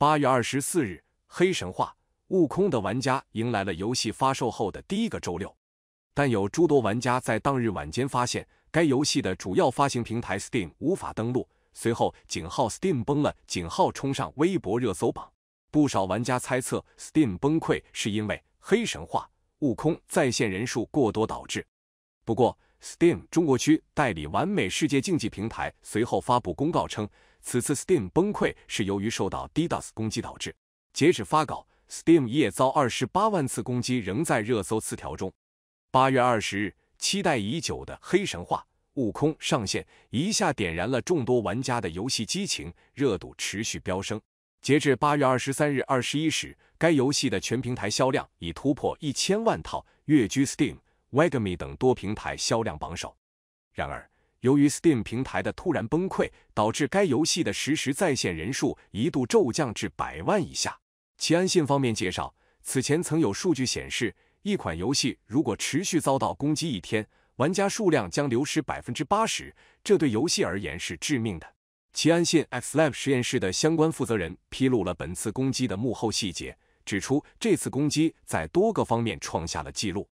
八月二十四日，《黑神话：悟空》的玩家迎来了游戏发售后的第一个周六，但有诸多玩家在当日晚间发现，该游戏的主要发行平台 Steam 无法登录。随后，井号 Steam 崩了，井号冲上微博热搜榜。不少玩家猜测，Steam 崩溃是因为《黑神话：悟空》在线人数过多导致。不过，Steam 中国区代理完美世界竞技平台随后发布公告称。此次 Steam 崩溃是由于受到 DDoS 攻击导致。截止发稿，Steam 一夜遭二十八万次攻击，仍在热搜词条中。八月二十日，期待已久的《黑神话：悟空》上线，一下点燃了众多玩家的游戏激情，热度持续飙升。截至八月二十三日二十一时，该游戏的全平台销量已突破一千万套，跃居 Steam、w e g a m i 等多平台销量榜首。然而，由于 Steam 平台的突然崩溃，导致该游戏的实时在线人数一度骤降至百万以下。其安信方面介绍，此前曾有数据显示，一款游戏如果持续遭到攻击一天，玩家数量将流失百分之八十，这对游戏而言是致命的。其安信 XLab 实验室的相关负责人披露了本次攻击的幕后细节，指出这次攻击在多个方面创下了记录。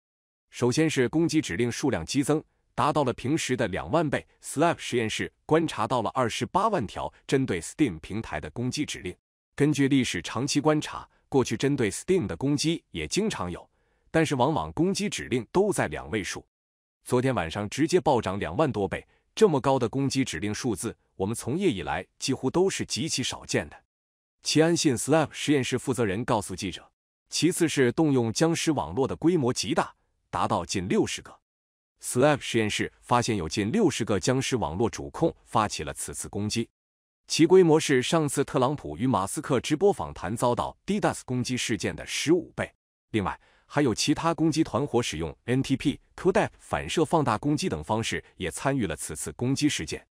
首先是攻击指令数量激增。达到了平时的两万倍。Slab 实验室观察到了二十八万条针对 Steam 平台的攻击指令。根据历史长期观察，过去针对 Steam 的攻击也经常有，但是往往攻击指令都在两位数。昨天晚上直接暴涨两万多倍，这么高的攻击指令数字，我们从业以来几乎都是极其少见的。齐安信 Slab 实验室负责人告诉记者，其次是动用僵尸网络的规模极大，达到近六十个。s l a b 实验室发现有近六十个僵尸网络主控发起了此次攻击，其规模是上次特朗普与马斯克直播访谈遭到 DDoS 攻击事件的十五倍。另外，还有其他攻击团伙使用 NTP、q o d a p 反射放大攻击等方式也参与了此次攻击事件。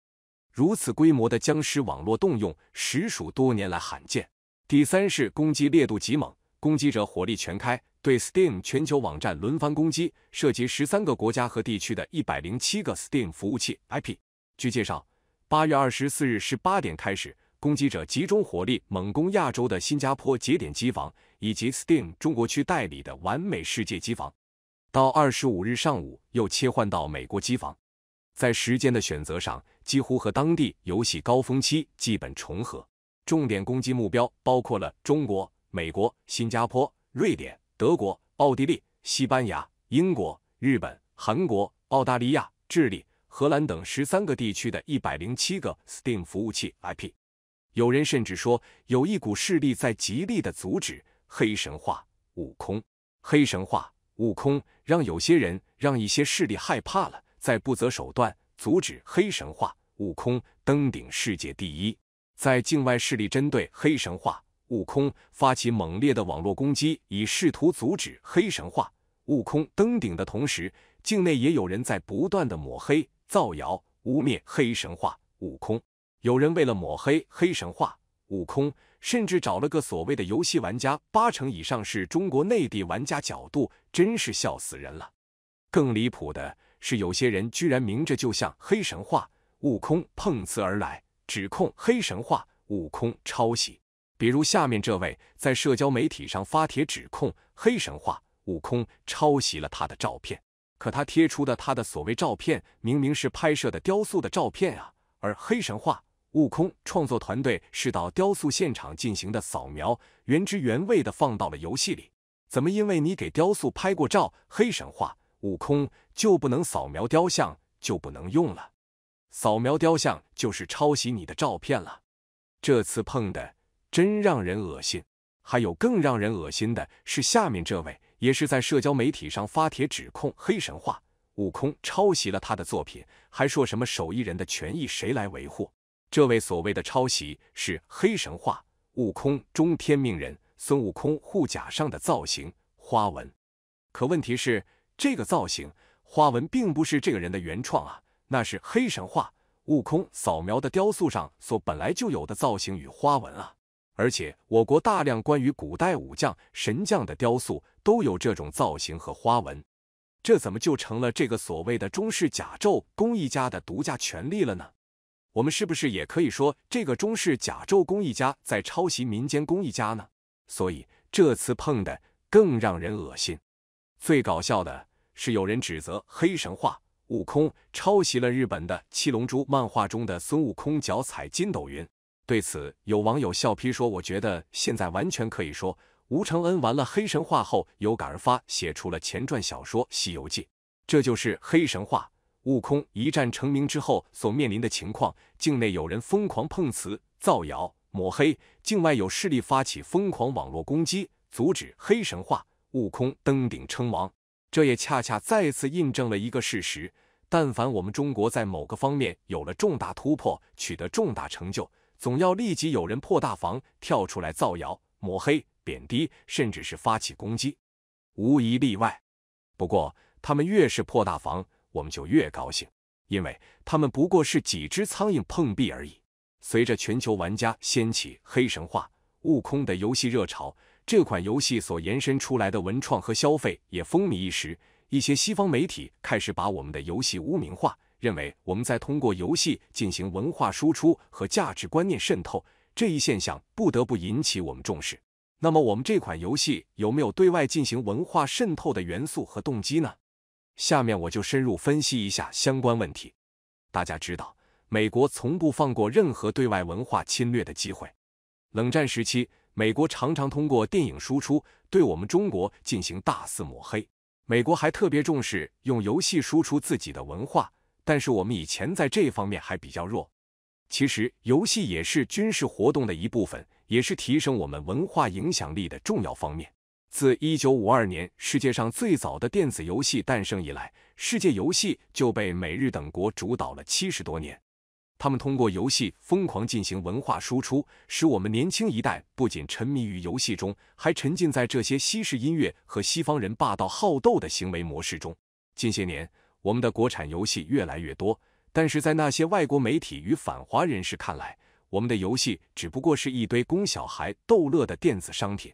如此规模的僵尸网络动用，实属多年来罕见。第三是攻击烈度极猛，攻击者火力全开。对 Steam 全球网站轮番攻击，涉及十三个国家和地区的一百零七个 Steam 服务器 IP。据介绍，八月二十四日十八点开始，攻击者集中火力猛攻亚洲的新加坡节点机房以及 Steam 中国区代理的完美世界机房。到二十五日上午又切换到美国机房，在时间的选择上几乎和当地游戏高峰期基本重合。重点攻击目标包括了中国、美国、新加坡、瑞典。德国、奥地利、西班牙、英国、日本、韩国、澳大利亚、智利、荷兰等十三个地区的一百零七个 Steam 服务器 IP，有人甚至说，有一股势力在极力的阻止黑神话悟空。黑神话悟空让有些人、让一些势力害怕了，在不择手段阻止黑神话悟空登顶世界第一。在境外势力针对黑神话。悟空发起猛烈的网络攻击，以试图阻止黑神话悟空登顶的同时，境内也有人在不断的抹黑、造谣、污蔑黑神话悟空。有人为了抹黑黑神话悟空，甚至找了个所谓的游戏玩家，八成以上是中国内地玩家角度，真是笑死人了。更离谱的是，有些人居然明着就向黑神话悟空碰瓷而来，指控黑神话悟空抄袭。比如下面这位在社交媒体上发帖指控《黑神话：悟空》抄袭了他的照片，可他贴出的他的所谓照片，明明是拍摄的雕塑的照片啊！而《黑神话：悟空》创作团队是到雕塑现场进行的扫描，原汁原味的放到了游戏里。怎么因为你给雕塑拍过照，《黑神话：悟空》就不能扫描雕像，就不能用了？扫描雕像就是抄袭你的照片了。这次碰的。真让人恶心。还有更让人恶心的是，下面这位也是在社交媒体上发帖指控黑神话悟空抄袭了他的作品，还说什么手艺人的权益谁来维护？这位所谓的抄袭是黑神话悟空中天命人孙悟空护甲上的造型花纹。可问题是，这个造型花纹并不是这个人的原创啊，那是黑神话悟空扫描的雕塑上所本来就有的造型与花纹啊。而且我国大量关于古代武将、神将的雕塑都有这种造型和花纹，这怎么就成了这个所谓的中式甲胄工艺家的独家权利了呢？我们是不是也可以说这个中式甲胄工艺家在抄袭民间工艺家呢？所以这次碰的更让人恶心。最搞笑的是，有人指责黑神话悟空抄袭了日本的《七龙珠》漫画中的孙悟空脚踩筋斗云。对此，有网友笑批说：“我觉得现在完全可以说，吴承恩完了《黑神话》后有感而发，写出了前传小说《西游记》。这就是《黑神话》悟空一战成名之后所面临的情况：境内有人疯狂碰瓷、造谣、抹黑；境外有势力发起疯狂网络攻击，阻止《黑神话》悟空登顶称王。这也恰恰再次印证了一个事实：但凡我们中国在某个方面有了重大突破，取得重大成就。”总要立即有人破大防，跳出来造谣、抹黑、贬低，甚至是发起攻击，无一例外。不过，他们越是破大防，我们就越高兴，因为他们不过是几只苍蝇碰壁而已。随着全球玩家掀起黑神话悟空的游戏热潮，这款游戏所延伸出来的文创和消费也风靡一时。一些西方媒体开始把我们的游戏污名化。认为我们在通过游戏进行文化输出和价值观念渗透这一现象，不得不引起我们重视。那么，我们这款游戏有没有对外进行文化渗透的元素和动机呢？下面我就深入分析一下相关问题。大家知道，美国从不放过任何对外文化侵略的机会。冷战时期，美国常常通过电影输出，对我们中国进行大肆抹黑。美国还特别重视用游戏输出自己的文化。但是我们以前在这方面还比较弱。其实，游戏也是军事活动的一部分，也是提升我们文化影响力的重要方面。自一九五二年世界上最早的电子游戏诞生以来，世界游戏就被美日等国主导了七十多年。他们通过游戏疯狂进行文化输出，使我们年轻一代不仅沉迷于游戏中，还沉浸在这些西式音乐和西方人霸道好斗的行为模式中。近些年，我们的国产游戏越来越多，但是在那些外国媒体与反华人士看来，我们的游戏只不过是一堆供小孩逗乐的电子商品。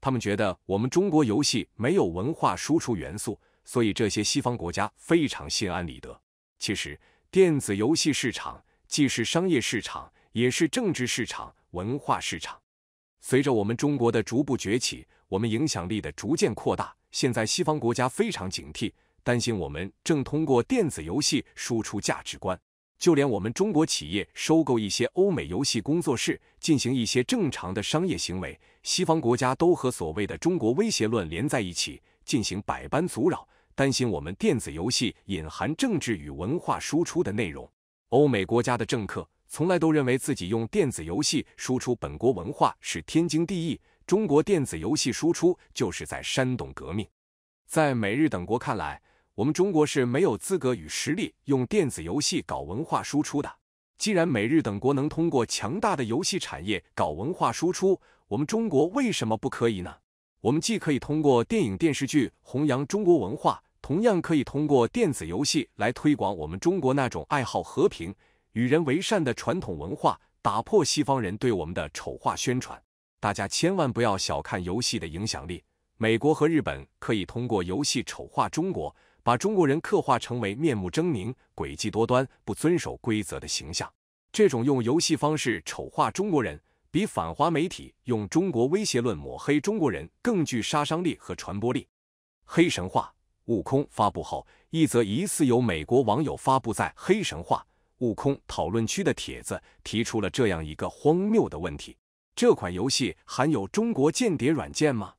他们觉得我们中国游戏没有文化输出元素，所以这些西方国家非常心安理得。其实，电子游戏市场既是商业市场，也是政治市场、文化市场。随着我们中国的逐步崛起，我们影响力的逐渐扩大，现在西方国家非常警惕。担心我们正通过电子游戏输出价值观，就连我们中国企业收购一些欧美游戏工作室，进行一些正常的商业行为，西方国家都和所谓的中国威胁论连在一起，进行百般阻扰，担心我们电子游戏隐含政治与文化输出的内容。欧美国家的政客从来都认为自己用电子游戏输出本国文化是天经地义，中国电子游戏输出就是在煽动革命，在美日等国看来。我们中国是没有资格与实力用电子游戏搞文化输出的。既然美日等国能通过强大的游戏产业搞文化输出，我们中国为什么不可以呢？我们既可以通过电影电视剧弘扬中国文化，同样可以通过电子游戏来推广我们中国那种爱好和平、与人为善的传统文化，打破西方人对我们的丑化宣传。大家千万不要小看游戏的影响力，美国和日本可以通过游戏丑化中国。把中国人刻画成为面目狰狞、诡计多端、不遵守规则的形象，这种用游戏方式丑化中国人，比反华媒体用中国威胁论抹黑中国人更具杀伤力和传播力。黑神话：悟空发布后，一则疑似由美国网友发布在黑神话：悟空讨论区的帖子，提出了这样一个荒谬的问题：这款游戏含有中国间谍软件吗？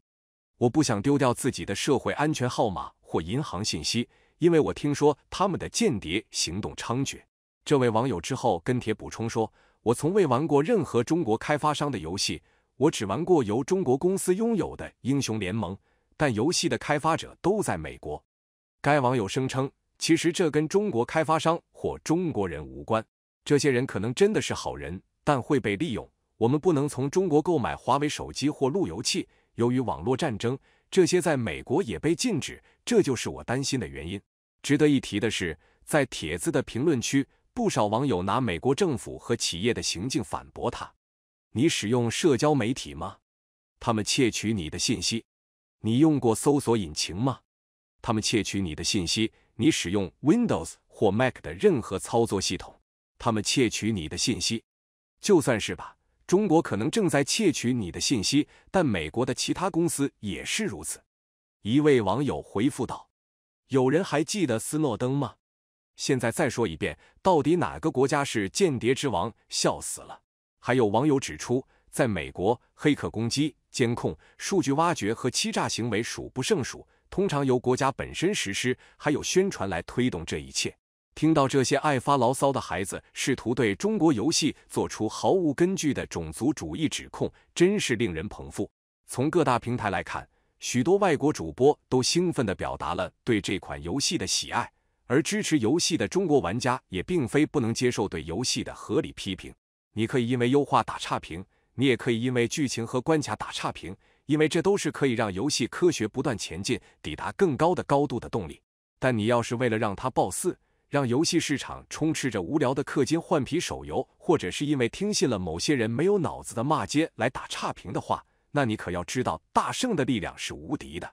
我不想丢掉自己的社会安全号码。或银行信息，因为我听说他们的间谍行动猖獗。这位网友之后跟帖补充说：“我从未玩过任何中国开发商的游戏，我只玩过由中国公司拥有的《英雄联盟》，但游戏的开发者都在美国。”该网友声称，其实这跟中国开发商或中国人无关。这些人可能真的是好人，但会被利用。我们不能从中国购买华为手机或路由器，由于网络战争。这些在美国也被禁止，这就是我担心的原因。值得一提的是，在帖子的评论区，不少网友拿美国政府和企业的行径反驳他。你使用社交媒体吗？他们窃取你的信息。你用过搜索引擎吗？他们窃取你的信息。你使用 Windows 或 Mac 的任何操作系统，他们窃取你的信息。就算是吧。中国可能正在窃取你的信息，但美国的其他公司也是如此。一位网友回复道：“有人还记得斯诺登吗？”现在再说一遍，到底哪个国家是间谍之王？笑死了！还有网友指出，在美国，黑客攻击、监控、数据挖掘和欺诈行为数不胜数，通常由国家本身实施，还有宣传来推动这一切。听到这些爱发牢骚的孩子试图对中国游戏做出毫无根据的种族主义指控，真是令人捧腹。从各大平台来看，许多外国主播都兴奋地表达了对这款游戏的喜爱，而支持游戏的中国玩家也并非不能接受对游戏的合理批评。你可以因为优化打差评，你也可以因为剧情和关卡打差评，因为这都是可以让游戏科学不断前进、抵达更高的高度的动力。但你要是为了让它爆四。让游戏市场充斥着无聊的氪金换皮手游，或者是因为听信了某些人没有脑子的骂街来打差评的话，那你可要知道，大圣的力量是无敌的。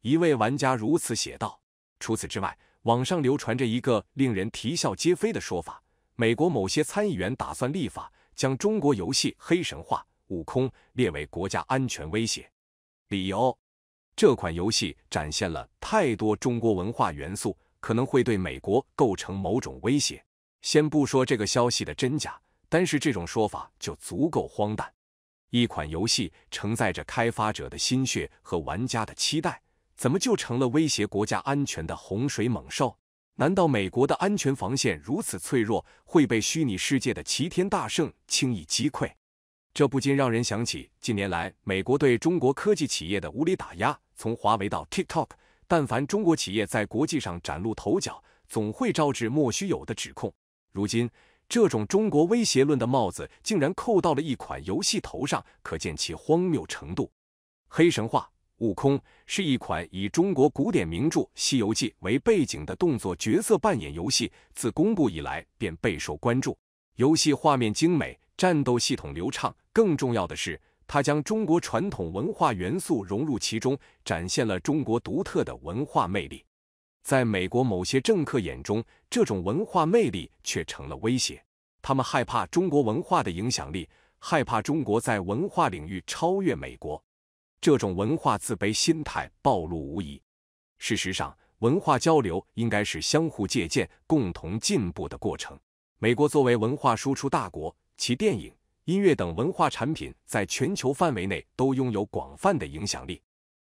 一位玩家如此写道。除此之外，网上流传着一个令人啼笑皆非的说法：美国某些参议员打算立法，将中国游戏《黑神话：悟空》列为国家安全威胁，理由这款游戏展现了太多中国文化元素。可能会对美国构成某种威胁。先不说这个消息的真假，单是这种说法就足够荒诞。一款游戏承载着开发者的心血和玩家的期待，怎么就成了威胁国家安全的洪水猛兽？难道美国的安全防线如此脆弱，会被虚拟世界的齐天大圣轻易击溃？这不禁让人想起近年来美国对中国科技企业的无理打压，从华为到 TikTok。但凡中国企业在国际上崭露头角，总会招致莫须有的指控。如今，这种中国威胁论的帽子竟然扣到了一款游戏头上，可见其荒谬程度。《黑神话：悟空》是一款以中国古典名著《西游记》为背景的动作角色扮演游戏，自公布以来便备受关注。游戏画面精美，战斗系统流畅，更重要的是。他将中国传统文化元素融入其中，展现了中国独特的文化魅力。在美国某些政客眼中，这种文化魅力却成了威胁。他们害怕中国文化的影响力，害怕中国在文化领域超越美国。这种文化自卑心态暴露无遗。事实上，文化交流应该是相互借鉴、共同进步的过程。美国作为文化输出大国，其电影。音乐等文化产品在全球范围内都拥有广泛的影响力。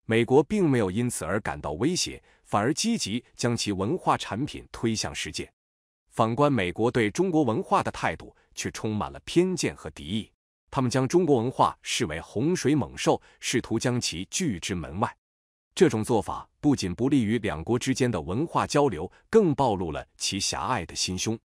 美国并没有因此而感到威胁，反而积极将其文化产品推向世界。反观美国对中国文化的态度，却充满了偏见和敌意。他们将中国文化视为洪水猛兽，试图将其拒之门外。这种做法不仅不利于两国之间的文化交流，更暴露了其狭隘的心胸。